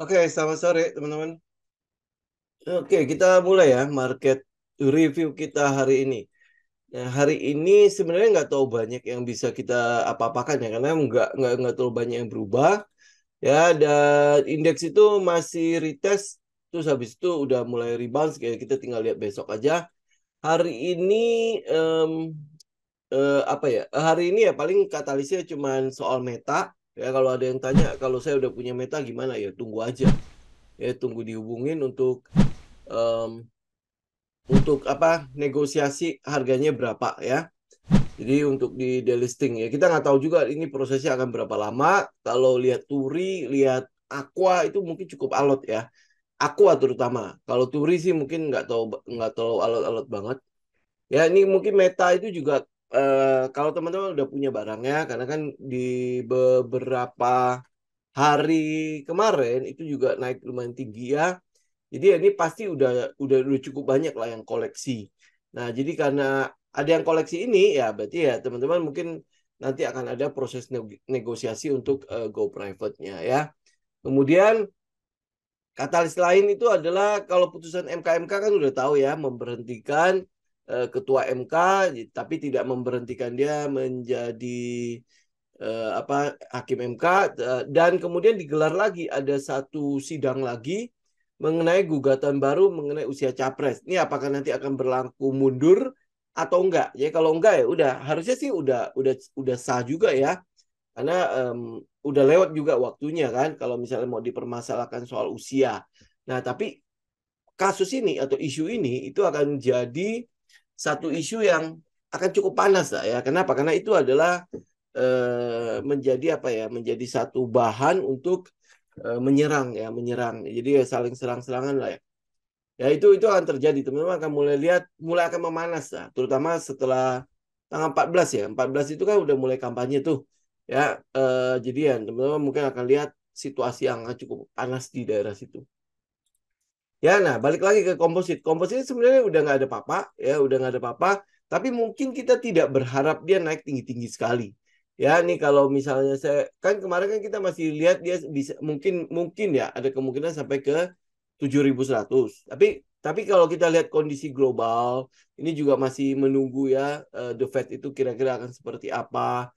Oke, okay, selamat sore teman-teman. Oke, okay, kita mulai ya market review kita hari ini. Nah, hari ini sebenarnya nggak tahu banyak yang bisa kita apa-apakan ya, karena nggak nggak nggak terlalu banyak yang berubah. Ya, dan indeks itu masih retest, terus habis itu udah mulai rebound, kayak kita tinggal lihat besok aja. Hari ini um, uh, apa ya? Hari ini ya paling katalisnya cuma soal meta Ya kalau ada yang tanya kalau saya udah punya meta gimana ya tunggu aja. Ya tunggu dihubungin untuk um, untuk apa negosiasi harganya berapa ya. Jadi untuk di delisting ya kita nggak tahu juga ini prosesnya akan berapa lama. Kalau lihat Turi, lihat Aqua itu mungkin cukup alot ya. Aqua terutama. Kalau Turi sih mungkin nggak tahu nggak tahu alot-alot banget. Ya ini mungkin Meta itu juga Eh, kalau teman-teman udah punya barangnya karena kan di beberapa hari kemarin itu juga naik lumayan tinggi ya. Jadi ya ini pasti udah udah udah cukup banyak lah yang koleksi. Nah, jadi karena ada yang koleksi ini ya berarti ya teman-teman mungkin nanti akan ada proses negosiasi untuk uh, go private-nya ya. Kemudian katalis lain itu adalah kalau putusan MKMK kan udah tahu ya memberhentikan Eh, ketua MK tapi tidak memberhentikan dia menjadi uh, apa hakim MK eh, dan kemudian digelar lagi ada satu sidang lagi mengenai gugatan baru mengenai usia capres. Ini apakah nanti akan berlaku mundur atau enggak? Ya kalau enggak ya udah harusnya sih udah udah udah sah juga ya. Karena um, udah lewat juga waktunya kan kalau misalnya mau dipermasalahkan soal usia. Nah, tapi kasus ini atau isu ini itu akan jadi satu isu yang akan cukup panas lah ya. Kenapa? Karena itu adalah eh, menjadi apa ya? Menjadi satu bahan untuk eh, menyerang ya, menyerang. Jadi ya saling serang-serangan lah ya. Ya itu itu akan terjadi. Teman-teman akan mulai lihat mulai akan memanas lah, terutama setelah tanggal 14 ya. 14 itu kan udah mulai kampanye tuh. Ya, eh, jadi ya teman-teman mungkin akan lihat situasi yang cukup panas di daerah situ. Ya, nah balik lagi ke komposit. Komposit sebenarnya udah nggak ada papa, ya udah nggak ada papa. Tapi mungkin kita tidak berharap dia naik tinggi-tinggi sekali. Ya, nih kalau misalnya saya kan kemarin kan kita masih lihat dia bisa mungkin mungkin ya ada kemungkinan sampai ke 7100. Tapi tapi kalau kita lihat kondisi global, ini juga masih menunggu ya uh, the Fed itu kira-kira akan seperti apa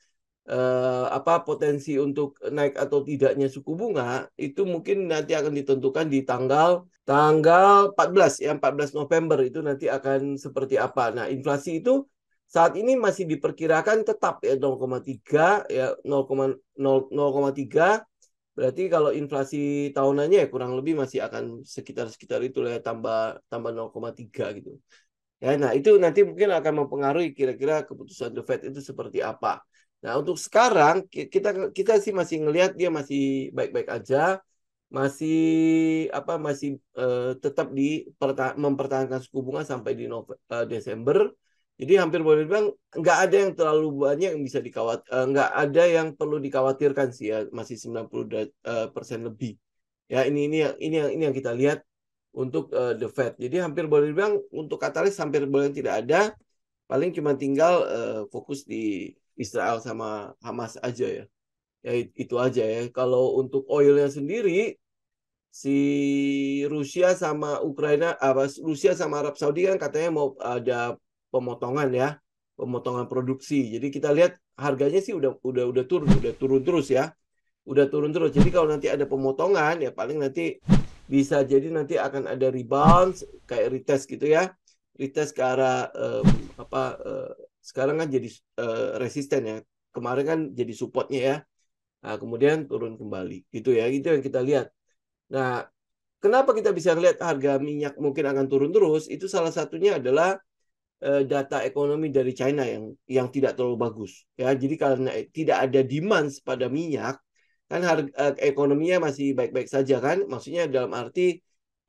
eh, apa potensi untuk naik atau tidaknya suku bunga itu mungkin nanti akan ditentukan di tanggal tanggal 14 ya 14 November itu nanti akan seperti apa. Nah, inflasi itu saat ini masih diperkirakan tetap ya 0,3 ya 0,0 0,3 Berarti kalau inflasi tahunannya ya kurang lebih masih akan sekitar-sekitar itu ya tambah tambah 0,3 gitu. Ya, nah itu nanti mungkin akan mempengaruhi kira-kira keputusan The Fed itu seperti apa. Nah, untuk sekarang kita kita sih masih ngelihat dia masih baik-baik aja, masih apa masih uh, tetap di mempertahankan suku bunga sampai di November, uh, Desember. Jadi hampir boleh dibilang nggak ada yang terlalu banyak yang bisa dikawat uh, nggak ada yang perlu dikhawatirkan sih ya masih 90 uh, eh, persen lebih. Ya ini ini yang ini yang ini yang kita lihat untuk uh, the Fed. Jadi hampir boleh dibilang untuk katalis hampir boleh tidak ada, paling cuma tinggal uh, fokus di Israel sama Hamas aja ya. Ya itu aja ya. Kalau untuk oilnya sendiri si Rusia sama Ukraina apa Rusia sama Arab Saudi kan katanya mau ada pemotongan ya, pemotongan produksi. Jadi kita lihat harganya sih udah udah udah turun, udah turun terus ya. Udah turun terus. Jadi kalau nanti ada pemotongan ya paling nanti bisa jadi nanti akan ada rebound kayak retest gitu ya retest ke arah um, apa eh, sekarang kan jadi uh, resisten ya kemarin kan jadi supportnya ya nah, kemudian turun kembali gitu ya itu yang kita lihat nah kenapa kita bisa lihat harga minyak mungkin akan turun terus itu salah satunya adalah uh, data ekonomi dari China yang yang tidak terlalu bagus ya jadi karena tidak ada demand pada minyak kan harga uh, ekonominya masih baik-baik saja kan maksudnya dalam arti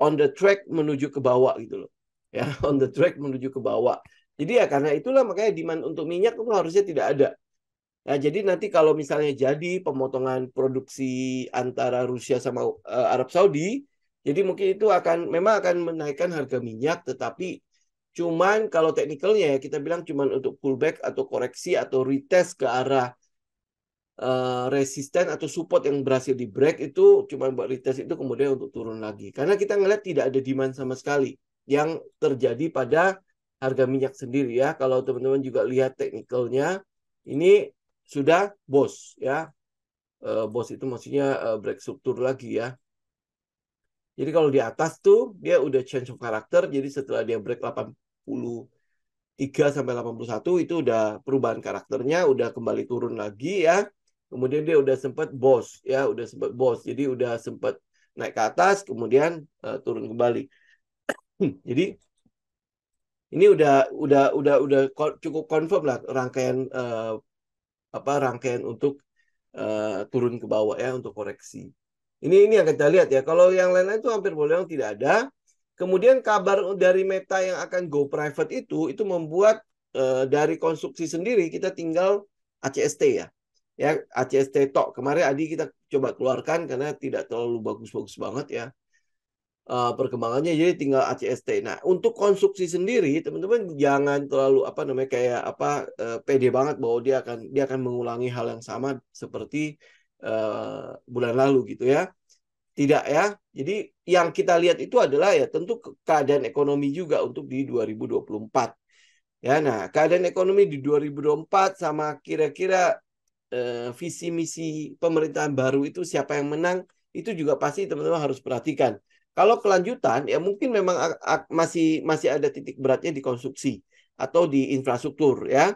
on the track menuju ke bawah gitu loh ya on the track menuju ke bawah jadi ya karena itulah makanya demand untuk minyak itu harusnya tidak ada. Nah, jadi nanti kalau misalnya jadi pemotongan produksi antara Rusia sama uh, Arab Saudi, jadi mungkin itu akan memang akan menaikkan harga minyak tetapi cuman kalau teknikalnya ya kita bilang cuman untuk pullback atau koreksi atau retest ke arah uh, resisten atau support yang berhasil di break itu cuman buat retest itu kemudian untuk turun lagi karena kita ngeliat tidak ada demand sama sekali yang terjadi pada harga minyak sendiri ya. Kalau teman-teman juga lihat teknikalnya, ini sudah bos ya. E, bos itu maksudnya e, break struktur lagi ya. Jadi kalau di atas tuh dia udah change of character. Jadi setelah dia break 80 3 sampai 81 itu udah perubahan karakternya udah kembali turun lagi ya. Kemudian dia udah sempat bos ya, udah sempat bos. Jadi udah sempat naik ke atas kemudian uh, turun kembali. Jadi ini udah udah udah udah cukup confirm lah rangkaian uh, apa rangkaian untuk uh, turun ke bawah ya untuk koreksi. Ini ini yang kita lihat ya. Kalau yang lain-lain itu hampir boleh yang tidak ada. Kemudian kabar dari Meta yang akan go private itu itu membuat uh, dari konstruksi sendiri kita tinggal ACST ya. Ya ACST tok. Kemarin Adi kita coba keluarkan karena tidak terlalu bagus-bagus banget ya uh, perkembangannya jadi tinggal ACST. Nah, untuk konstruksi sendiri teman-teman jangan terlalu apa namanya kayak apa uh, pede banget bahwa dia akan dia akan mengulangi hal yang sama seperti uh, bulan lalu gitu ya. Tidak ya. Jadi yang kita lihat itu adalah ya tentu keadaan ekonomi juga untuk di 2024. Ya, nah, keadaan ekonomi di 2024 sama kira-kira eh, visi misi pemerintahan baru itu siapa yang menang itu juga pasti teman-teman harus perhatikan kalau kelanjutan ya mungkin memang masih masih ada titik beratnya di konstruksi atau di infrastruktur ya.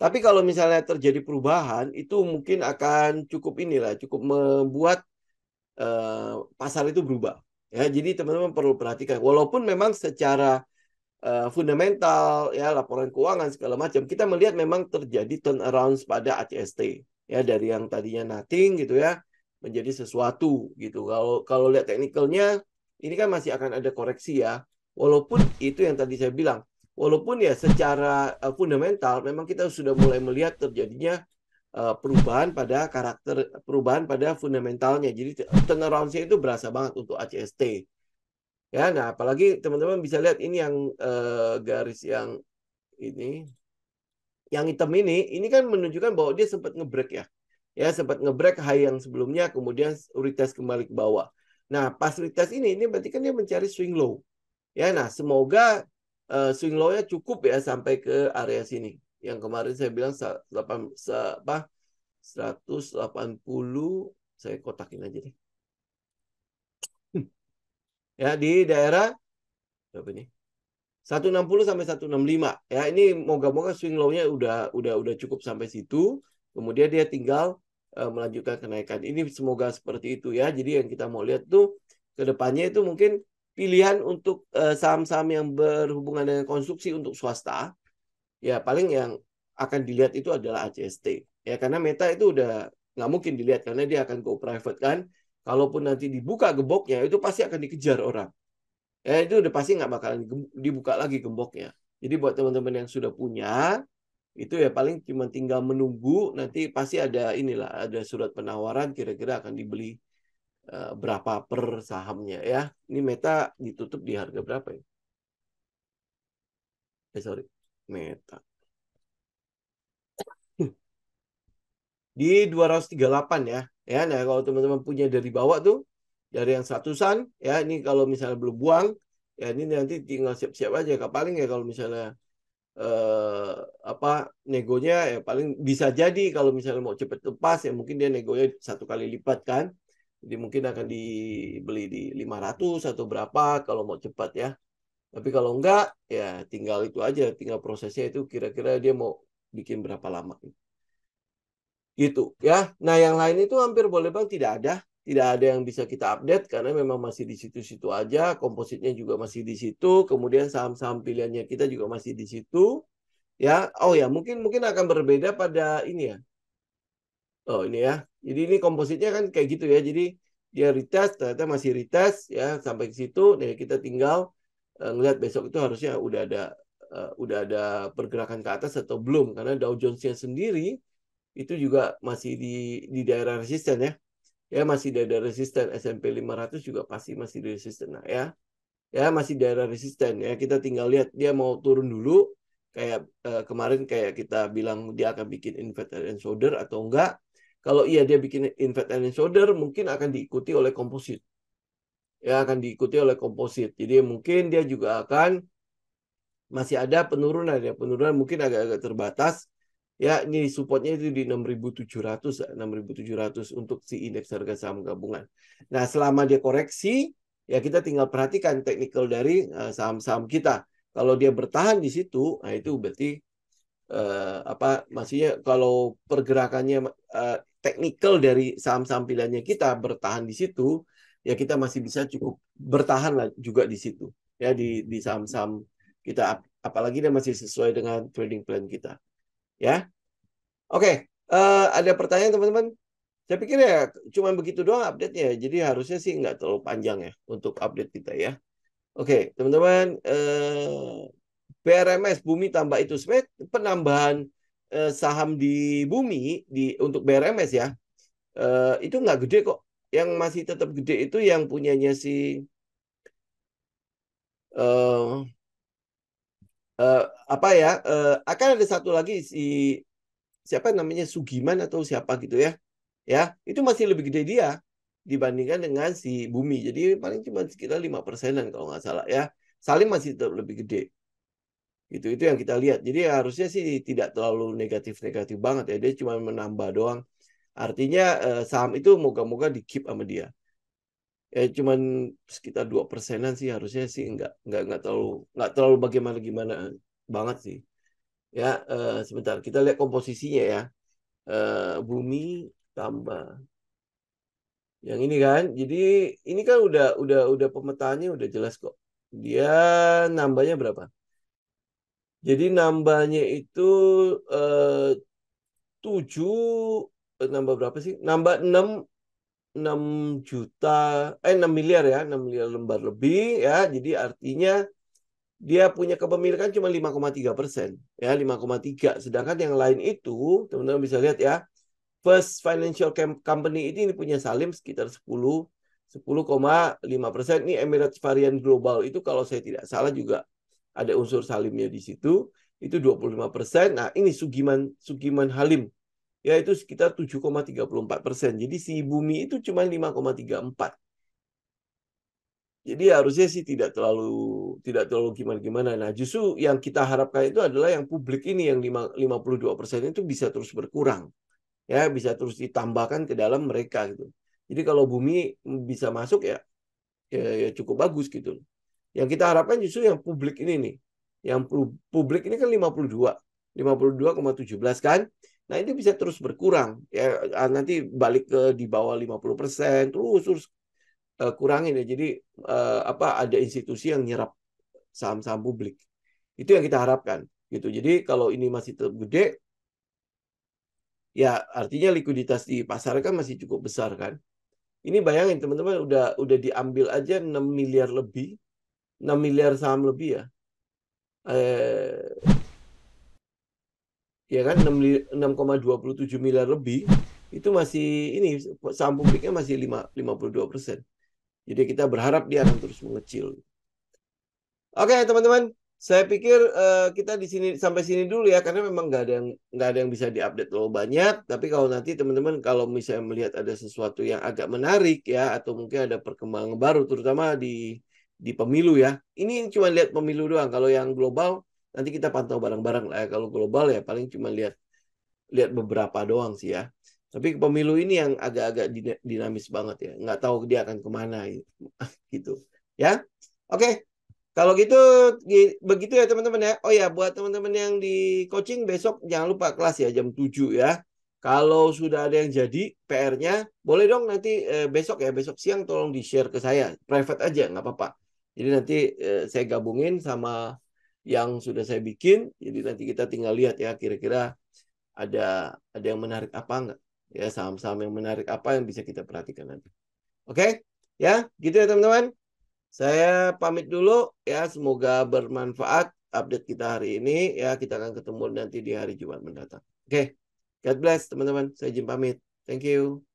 Tapi kalau misalnya terjadi perubahan itu mungkin akan cukup inilah cukup membuat uh, pasar itu berubah. Ya, jadi teman-teman perlu perhatikan walaupun memang secara uh, fundamental ya laporan keuangan segala macam kita melihat memang terjadi turnaround pada ACST ya dari yang tadinya nothing gitu ya menjadi sesuatu gitu. Kalau kalau lihat teknikalnya ini kan masih akan ada koreksi ya. Walaupun itu yang tadi saya bilang, walaupun ya secara uh, fundamental memang kita sudah mulai melihat terjadinya uh, perubahan pada karakter perubahan pada fundamentalnya. Jadi turnaround-nya itu berasa banget untuk ACST. Ya, nah apalagi teman-teman bisa lihat ini yang uh, garis yang ini yang hitam ini ini kan menunjukkan bahwa dia sempat ngebreak ya ya sempat ngebreak high yang sebelumnya kemudian retest kembali ke bawah. Nah, pas retest ini ini berarti kan dia mencari swing low. Ya, nah semoga uh, swing low-nya cukup ya sampai ke area sini. Yang kemarin saya bilang 8 apa 180 saya kotakin aja deh. ya di daerah berapa ini? 160 sampai 165. Ya, ini moga-moga swing low-nya udah udah udah cukup sampai situ kemudian dia tinggal uh, melanjutkan kenaikan. Ini semoga seperti itu ya. Jadi yang kita mau lihat tuh ke depannya itu mungkin pilihan untuk eh, saham-saham uh, yang berhubungan dengan konstruksi untuk swasta, ya paling yang akan dilihat itu adalah ACST. Ya karena Meta itu udah nggak mungkin dilihat karena dia akan go private kan. Kalaupun nanti dibuka gemboknya itu pasti akan dikejar orang. Ya itu udah pasti nggak bakalan dibuka lagi gemboknya. Jadi buat teman-teman yang sudah punya itu ya paling cuma tinggal menunggu nanti pasti ada inilah ada surat penawaran kira-kira akan dibeli uh, berapa per sahamnya ya ini Meta ditutup di harga berapa ya eh sorry Meta di 238 ya ya nah kalau teman-teman punya dari bawah tuh dari yang seratusan ya ini kalau misalnya belum buang ya ini nanti tinggal siap-siap aja paling ya kalau misalnya eh, apa negonya ya paling bisa jadi kalau misalnya mau cepet lepas ya mungkin dia negonya satu kali lipat kan jadi mungkin akan dibeli di 500 atau berapa kalau mau cepat ya tapi kalau enggak ya tinggal itu aja tinggal prosesnya itu kira-kira dia mau bikin berapa lama gitu ya nah yang lain itu hampir boleh bang tidak ada tidak ada yang bisa kita update karena memang masih di situ-situ aja, kompositnya juga masih di situ, kemudian saham-saham pilihannya kita juga masih di situ. Ya, oh ya, mungkin mungkin akan berbeda pada ini ya. Oh, ini ya. Jadi ini kompositnya kan kayak gitu ya. Jadi dia retest ternyata masih retest ya sampai ke situ nah kita tinggal uh, ngelihat besok itu harusnya udah ada uh, udah ada pergerakan ke atas atau belum karena Dow Jones-nya sendiri itu juga masih di di daerah resisten ya ya masih daerah resisten SMP 500 juga pasti masih resisten nah ya ya masih daerah resisten ya kita tinggal lihat dia mau turun dulu kayak eh, kemarin kayak kita bilang dia akan bikin inverted and shoulder atau enggak kalau iya dia bikin inverted and shoulder mungkin akan diikuti oleh komposit ya akan diikuti oleh komposit jadi mungkin dia juga akan masih ada penurunan ya penurunan mungkin agak-agak terbatas Ya, ini supportnya itu di 6.700, 6.700 untuk si indeks harga saham gabungan. Nah, selama dia koreksi, ya kita tinggal perhatikan teknikal dari eh, saham-saham kita. Kalau dia bertahan di situ, nah itu berarti uh, apa maksudnya kalau pergerakannya uh, eh, teknikal dari saham-saham pilihannya kita bertahan di situ, ya kita masih bisa cukup bertahan lah juga di situ. Ya di di saham-saham kita apalagi dia masih sesuai dengan trading plan kita ya. Oke, okay. uh, eh, ada pertanyaan teman-teman? Saya pikir ya cuma begitu doang update-nya. Jadi harusnya sih nggak terlalu panjang ya untuk update kita ya. Oke, okay, teman-teman, uh, eh, BRMS Bumi tambah itu sebenarnya penambahan uh, saham di Bumi di untuk BRMS ya. Uh, itu nggak gede kok. Yang masih tetap gede itu yang punyanya si eh apa ya uh, akan ada satu lagi si siapa namanya Sugiman atau siapa gitu ya ya itu masih lebih gede dia dibandingkan dengan si Bumi jadi paling cuma sekitar lima persenan kalau nggak salah ya Salim masih tetap lebih gede itu itu yang kita lihat jadi harusnya sih tidak terlalu negatif negatif banget ya dia cuma menambah doang artinya uh, saham itu moga-moga di keep sama dia ya cuma sekitar dua persenan sih harusnya sih nggak nggak nggak terlalu nggak terlalu bagaimana gimana banget sih. Ya, uh, sebentar kita lihat komposisinya ya. Uh, bumi tambah yang ini kan jadi ini kan udah udah udah pemetaannya udah jelas kok dia nambahnya berapa jadi nambahnya itu eh, tujuh nambah berapa sih nambah enam 6 juta eh enam miliar ya enam miliar lembar lebih ya jadi artinya dia punya kepemilikan cuma 5,3 persen ya 5,3 sedangkan yang lain itu teman-teman bisa lihat ya First Financial Company ini, ini punya Salim sekitar 10 10,5 persen ini Emirates Varian Global itu kalau saya tidak salah juga ada unsur Salimnya di situ itu 25 persen nah ini Sugiman Sugiman Halim yaitu sekitar 7,34 persen jadi si bumi itu cuma 5,34 jadi harusnya sih tidak terlalu tidak terlalu gimana-gimana. Nah, justru yang kita harapkan itu adalah yang publik ini yang 52 persen itu bisa terus berkurang, ya bisa terus ditambahkan ke dalam mereka gitu. Jadi kalau bumi bisa masuk ya, ya, ya cukup bagus gitu. Yang kita harapkan justru yang publik ini nih, yang publik ini kan 52, 52,17 kan. Nah, ini bisa terus berkurang. Ya nanti balik ke di bawah 50%, terus terus uh, kurangin ya. Jadi uh, apa ada institusi yang nyerap saham-saham publik. Itu yang kita harapkan gitu. Jadi kalau ini masih tetap gede ya artinya likuiditas di pasar kan masih cukup besar kan. Ini bayangin teman-teman udah udah diambil aja 6 miliar lebih 6 miliar saham lebih ya. Eh, ya kan 6,27 miliar lebih itu masih ini saham publiknya masih 5, 52 persen. Jadi kita berharap dia akan terus mengecil. Oke okay, teman-teman, saya pikir uh, kita di sini sampai sini dulu ya karena memang nggak ada yang nggak ada yang bisa diupdate terlalu banyak tapi kalau nanti teman-teman kalau misalnya melihat ada sesuatu yang agak menarik ya atau mungkin ada perkembangan baru terutama di di pemilu ya ini cuma lihat pemilu doang kalau yang global nanti kita pantau barang-barang. lah ya. kalau global ya paling cuma lihat lihat beberapa doang sih ya tapi pemilu ini yang agak-agak dinamis banget ya. Nggak tahu dia akan kemana gitu. Ya, oke. Okay. Kalau gitu begitu ya teman-teman ya. Oh ya buat teman-teman yang di coaching besok jangan lupa kelas ya jam 7 ya. Kalau sudah ada yang jadi PR-nya, boleh dong nanti eh, besok ya, besok siang tolong di-share ke saya. Private aja, nggak apa-apa. Jadi nanti eh, saya gabungin sama yang sudah saya bikin. Jadi nanti kita tinggal lihat ya kira-kira ada ada yang menarik apa nggak ya saham-saham yang menarik apa yang bisa kita perhatikan nanti. Oke, okay? ya gitu ya teman-teman. Saya pamit dulu ya, semoga bermanfaat update kita hari ini ya. Kita akan ketemu nanti di hari Jumat mendatang. Oke, okay? God bless teman-teman. Saya Jim pamit. Thank you.